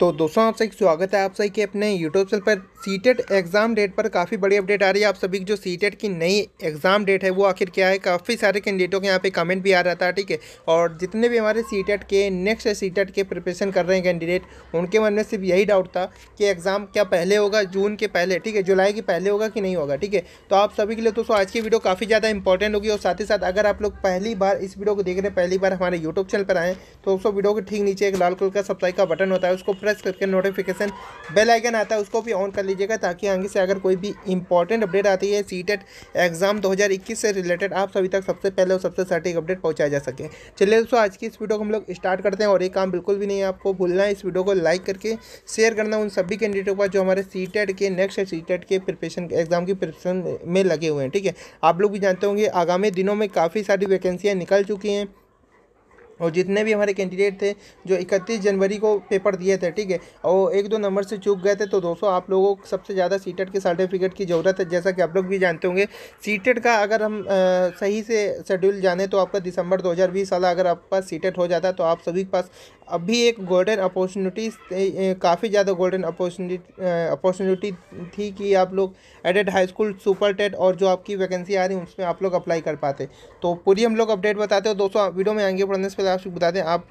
तो दोस्तों आप एक स्वागत है आप सभी के अपने यूट्यूब चैनल पर सी एग्ज़ाम डेट पर काफ़ी बड़ी अपडेट आ रही है आप सभी जो सी e की नई एग्ज़ाम डेट है वो आखिर क्या है काफ़ी सारे कैंडिडेटों के यहाँ पे कमेंट भी आ रहा था ठीक है और जितने भी हमारे सी e के नेक्स्ट सी टेट के प्रिपरेशन कर रहे हैं कैंडिडेट उनके मन में सिर्फ यही डाउट था कि एग्ज़ाम क्या पहले होगा जून के पहले ठीक है जुलाई के पहले होगा कि नहीं होगा ठीक है तो आप सभी के लिए दोस्तों आज की वीडियो काफ़ी ज़्यादा इंपॉर्टेंट होगी और साथ ही साथ अगर आप लोग पहली बार इस वीडियो को देख रहे हैं पहली बार हमारे यूट्यूब चैनल पर आएँ तो दोस्तों वीडियो के ठीक नीचे एक लाल कलर का सब्सक्राइब का बटन होता है उसको प्रेस करके नोटिफिकेशन बेल आइकन आता है उसको भी ऑन कर लीजिएगा ताकि आगे से अगर कोई भी इंपॉर्टेंट अपडेट आती है सी एग्ज़ाम 2021 से रिलेटेड आप सभी तक सबसे पहले और सबसे सटीक अपडेट पहुँचाया जा सके चलिए दोस्तों आज की इस वीडियो को हम लोग स्टार्ट करते हैं और एक काम बिल्कुल भी नहीं है आपको भूलना है इस वीडियो को लाइक करके शेयर करना उन सभी कैंडिडेटों का जो हमारे सी e के नेक्स्ट सी e के प्रिपरेशन एग्ज़ाम की प्रिपेशन में लगे हुए हैं ठीक है आप लोग भी जानते होंगे आगामी दिनों में काफ़ी सारी वैकेंसियाँ निकल चुकी हैं और जितने भी हमारे कैंडिडेट थे जो इकतीस जनवरी को पेपर दिए थे ठीक है और एक दो नंबर से चूक गए थे तो दोस्तों आप लोगों को सबसे ज़्यादा सीटेट के सर्टिफिकेट की ज़रूरत है जैसा कि आप लोग भी जानते होंगे सीटेट का अगर हम आ, सही से शेड्यूल जाने तो आपका दिसंबर 2020 साल अगर आपके पास सीटेट हो जाता तो आप सभी के पास अभी एक गोल्डन अपॉर्चुनिटी काफ़ी ज़्यादा गोल्डन अपॉर्चुनिटी अपॉर्चुनिटी थी कि आप लोग aided high school super TET और जो आपकी वैकेंसी आ रही है उसमें आप लोग अप्लाई कर पाते तो पूरी हम लोग अपडेट बताते हो दोस्तों वीडियो में आगे पढ़ने से पहले आप बता दें आप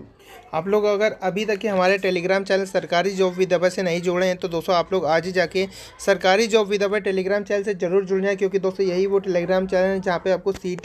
आप लोग अगर अभी तक हमारे टेलीग्राम चैनल सरकारी जॉब विदबा से नहीं जुड़े हैं तो दोस्तों आप लोग आज ही जाके सरकारी जॉब विदबा टेलीग्राम चैनल से ज़रूर जुड़ जाए क्योंकि दोस्तों यही वो टेलीग्राम चैनल है जहाँ पर आपको सी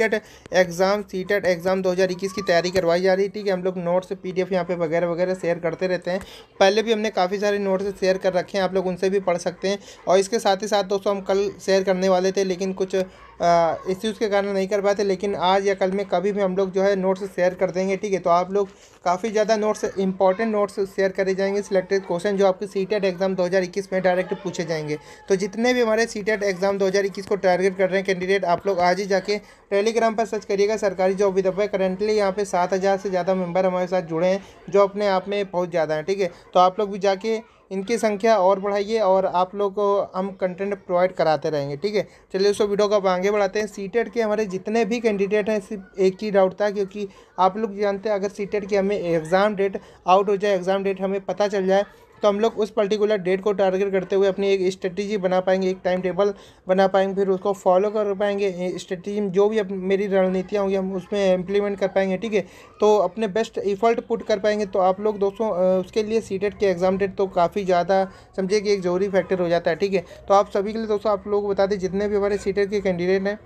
एग्ज़ाम सी एग्ज़ाम दो की तैयारी करवाई जा रही है ठीक है हम लोग नोट्स पी डी एफ यहाँ पे वगैरह वगैरह वगैरह शेयर करते रहते हैं पहले भी हमने काफ़ी सारे नोट्स शेयर कर रखे हैं आप लोग उनसे भी पढ़ सकते हैं और इसके साथ ही साथ दोस्तों हम कल शेयर करने वाले थे लेकिन कुछ इश्यूज़ के कारण नहीं कर पाते लेकिन आज या कल में कभी भी हम लोग जो है नोट्स शेयर कर देंगे ठीक है तो आप लोग काफ़ी ज़्यादा नोट्स इंपॉर्टेंट नोट्स शेयर करे जाएंगे सिलेक्टेड क्वेश्चन जो आपके सी एग्ज़ाम 2021 में डायरेक्ट पूछे जाएंगे तो जितने भी हमारे सी एग्ज़ाम 2021 को टारगेट कर रहे हैं कैंडिडेट आप लोग आज ही जाके टेलीग्राम पर सर्च करिएगा सरकारी जॉब विदव्य करेंटली यहाँ पे सात हज़ार से ज़्यादा मेंबर हमारे साथ जुड़े हैं जो अपने आप में बहुत ज़्यादा हैं ठीक है तो आप लोग भी जाके इनकी संख्या और बढ़ाइए और आप लोग को हम कंटेंट प्रोवाइड कराते रहेंगे ठीक है चलिए उसको वीडियो को आप आगे बढ़ाते हैं सी के हमारे जितने भी कैंडिडेट हैं सिर्फ एक ही डाउट था क्योंकि आप लोग जानते हैं अगर सी के हमें एग्ज़ाम डेट आउट हो जाए एग्ज़ाम डेट हमें पता चल जाए तो हम लोग उस पर्टिकुलर डेट को टारगेट करते हुए अपनी एक स्ट्रेटजी बना पाएंगे एक टाइम टेबल बना पाएंगे फिर उसको फॉलो कर पाएंगे स्ट्रेटजी जो भी मेरी रणनीतियाँ होंगी हम उसमें इम्प्लीमेंट कर पाएंगे ठीक है तो अपने बेस्ट इफर्ट पुट कर पाएंगे तो आप लोग दोस्तों उसके लिए सीटेट के एग्ज़ाम डेट तो काफ़ी ज़्यादा समझिए कि एक जरूरी फैक्टर हो जाता है ठीक है तो आप सभी के लिए दोस्तों आप लोग बता दें जितने भी हमारे सीटेट के कैंडिडेट हैं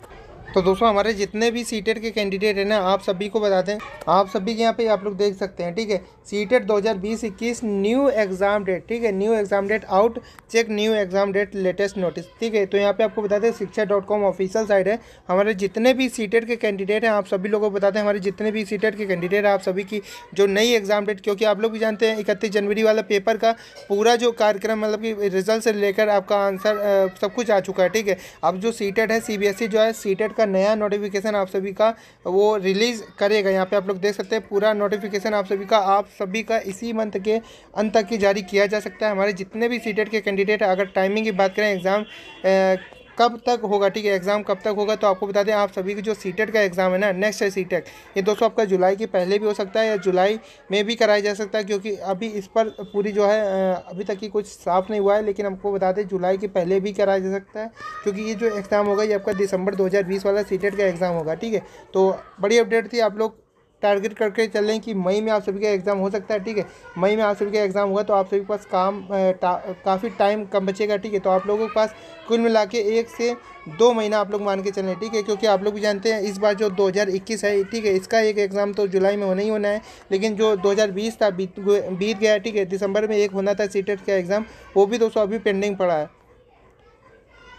तो दोस्तों हमारे जितने भी सीटेट e के कैंडिडेट हैं ना आप सभी को बताते हैं आप सभी के यहाँ पे आप लोग देख सकते हैं ठीक है सीटेट 2020-21 न्यू एग्ज़ाम डेट ठीक है new exam date out check new exam date latest notice ठीक है तो यहाँ पे आपको बताते हैं शिक्षा डॉट कॉम ऑफिशियल साइट है हमारे जितने भी सीटेट e के कैंडिडेट हैं आप सभी लोगों को बताते हैं हमारे जितने भी सीटेट e के कैंडिडेट हैं आप सभी की जो नई एग्ज़ाम डेट क्योंकि आप लोग भी जानते हैं इकतीस जनवरी वाला पेपर का पूरा जो कार्यक्रम मतलब कि रिजल्ट से लेकर आपका आंसर सब कुछ आ चुका है ठीक है अब जो सीटेट है सी जो है सीटेट का नया नोटिफिकेशन आप सभी का वो रिलीज़ करेगा यहाँ पे आप लोग देख सकते हैं पूरा नोटिफिकेशन आप सभी का आप सभी का इसी मंथ के अंत तक ही जारी किया जा सकता है हमारे जितने भी सीटेट के कैंडिडेट अगर टाइमिंग की बात करें एग्ज़ाम कब तक होगा ठीक है एग्ज़ाम कब तक होगा तो आपको बता दें आप सभी की जो सीटेट e का एग्ज़ाम है ना नेक्स्ट है सीटेट e e ये दोस्तों आपका जुलाई के पहले भी हो सकता है या जुलाई में भी कराया जा सकता है क्योंकि अभी इस पर पूरी जो है अभी तक की कुछ साफ़ नहीं हुआ है लेकिन आपको बता दें जुलाई के पहले भी कराया जा सकता है क्योंकि ये जो एग्ज़ाम होगा ये आपका दिसंबर दो वाला सीटेट का एग्ज़ाम होगा ठीक है तो बड़ी अपडेट थी आप लोग टारगेट करके चलें कि मई में आप सभी का एग्ज़ाम हो सकता है ठीक है मई में आप सभी का एग्ज़ाम होगा तो आप सभी के पास काम काफ़ी टाइम कम बचेगा ठीक है तो आप लोगों के पास कुल मिला के एक से दो महीना आप लोग मान के चलें ठीक है क्योंकि आप लोग भी जानते हैं इस बार जो 2021 है ठीक है इसका एक एग्ज़ाम तो जुलाई में होना ही होना है लेकिन जो 2020 था बीत बीत गया ठीक है दिसंबर में एक होना था सीटेट का एग्ज़ाम वो भी दोस्तों अभी पेंडिंग पड़ा है